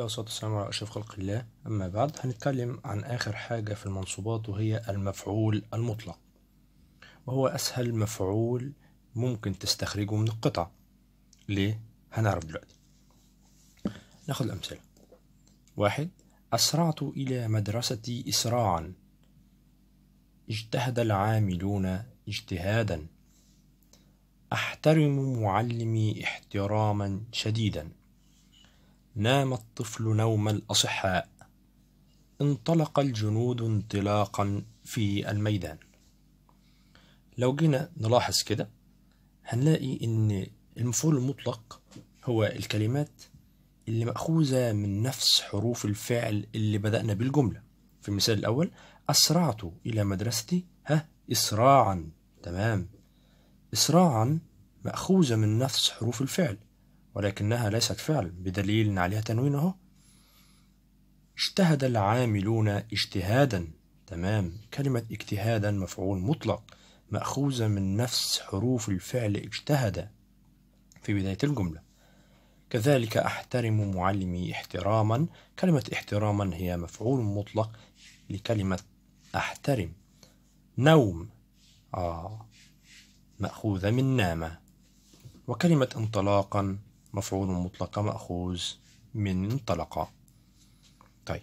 يا صوت والسلام على أشرف خلق الله أما بعد هنتكلم عن آخر حاجة في المنصوبات وهي المفعول المطلق وهو أسهل مفعول ممكن تستخرجه من القطع ليه؟ هنعرف دلوقتي ناخد الأمثلة واحد أسرعت إلى مدرستي إسراعا اجتهد العاملون اجتهادا أحترم معلمي احتراما شديدا نام الطفل نوم الأصحاء انطلق الجنود انطلاقا في الميدان لو جينا نلاحظ كده هنلاقي ان المفعول المطلق هو الكلمات اللي مأخوذة من نفس حروف الفعل اللي بدأنا بالجملة في المثال الأول أسرعت إلى مدرستي ها إسراعا تمام إسراعا مأخوذة من نفس حروف الفعل ولكنها ليست فعل بدليل عليها تنوين أهو اجتهد العاملون اجتهادا تمام كلمة اجتهادا مفعول مطلق مأخوذة من نفس حروف الفعل اجتهد في بداية الجملة كذلك أحترم معلمي احتراما كلمة احتراما هي مفعول مطلق لكلمة أحترم نوم آه مأخوذة من نامة وكلمة انطلاقا مفعول مطلق مأخوذ من انطلق طيب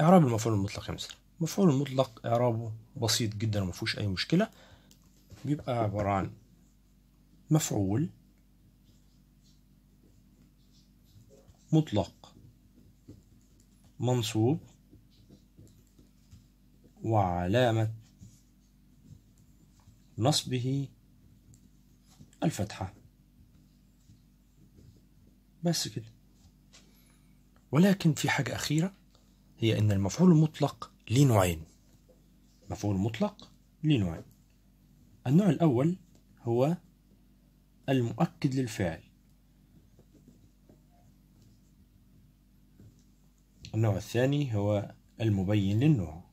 إعراب المفعول المطلق يا مستر المفعول المطلق إعرابه بسيط جدا وما فيهوش أي مشكلة بيبقى عبارة عن مفعول مطلق منصوب وعلامة نصبه الفتحة بس كده ولكن في حاجة أخيرة هي إن المفعول المطلق ليه نوعين مفعول مطلق ليه نوعين النوع الأول هو المؤكد للفعل النوع الثاني هو المبين للنوع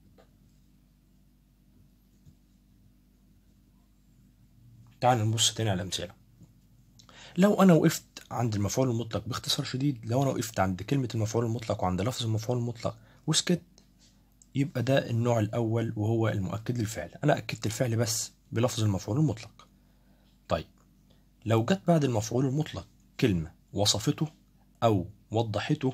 تعال نبص تاني على الأمثلة لو انا وقفت عند المفعول المطلق باختصار شديد لو انا وقفت عند كلمه المفعول المطلق وعند لفظ المفعول المطلق وسكت يبقى ده النوع الاول وهو المؤكد للفعل انا اكدت الفعل بس بلفظ المفعول المطلق طيب لو جت بعد المفعول المطلق كلمه وصفته او وضحته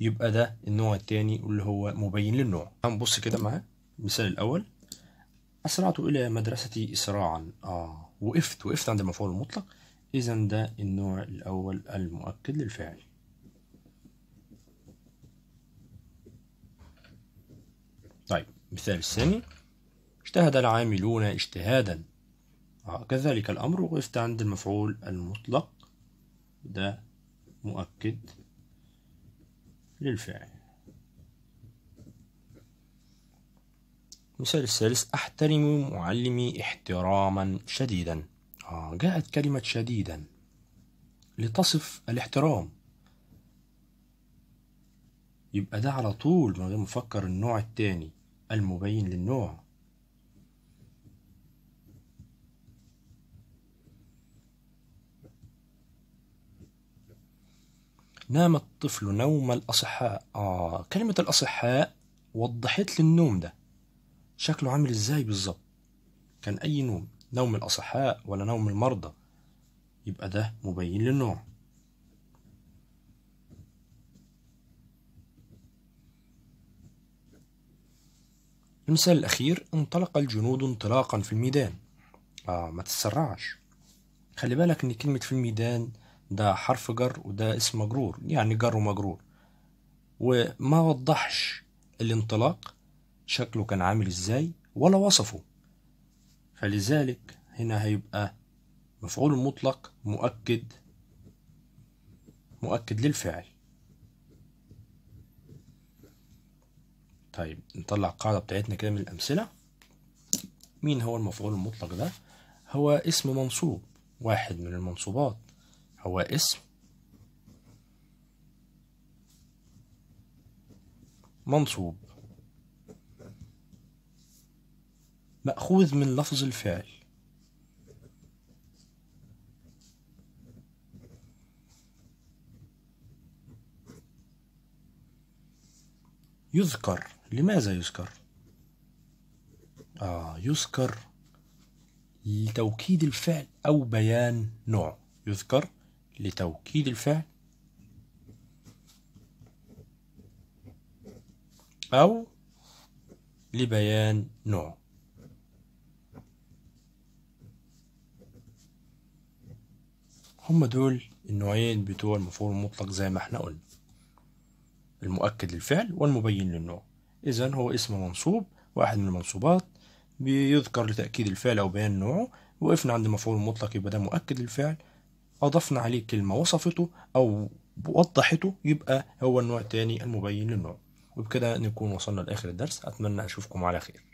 يبقى ده النوع الثاني اللي هو مبين للنوع هنبص كده معاه المثال الاول اسرعت الى مدرستي اسراعا اه وقفت وقفت عند المفعول المطلق إذا ده النوع الأول المؤكد للفعل طيب مثال الثاني اجتهد العاملون اجتهادا كذلك الأمر وقفت عند المفعول المطلق ده مؤكد للفعل المثال الثالث أحترم معلمي احتراما شديدا جاءت كلمة شديدا لتصف الاحترام يبقى ده على طول من غير ما نفكر النوع التاني المبين للنوع نام الطفل نوم الأصحاء آه كلمة الأصحاء وضحت لي النوم ده شكله عامل ازاي بالظبط كان أي نوم نوم الأصحاء ولا نوم المرضى يبقى ده مبين للنوع المثال الأخير انطلق الجنود انطلاقا في الميدان آه ما تتسرعش خلي بالك إن كلمة في الميدان ده حرف جر وده اسم مجرور يعني جر ومجرور وما وضحش الانطلاق شكله كان عامل ازاي ولا وصفه فلذلك هنا هيبقى مفعول مطلق مؤكد مؤكد للفعل طيب نطلع القاعدة بتاعتنا كده من الأمثلة مين هو المفعول المطلق ده هو اسم منصوب واحد من المنصوبات هو اسم منصوب مأخوذ من لفظ الفعل يذكر لماذا يذكر آه يذكر لتوكيد الفعل أو بيان نوع يذكر لتوكيد الفعل أو لبيان نوع هما دول النوعين بتوع المفعول المطلق زي ما احنا قلنا المؤكد للفعل والمبين للنوع إذا هو اسم منصوب واحد من المنصوبات بيذكر لتأكيد الفعل أو بيان نوعه وقفنا عند المفهوم المطلق يبقى ده مؤكد للفعل أضفنا عليه كلمة وصفته أو وضحته يبقى هو النوع التاني المبين للنوع وبكده نكون وصلنا لآخر الدرس أتمنى أشوفكم على خير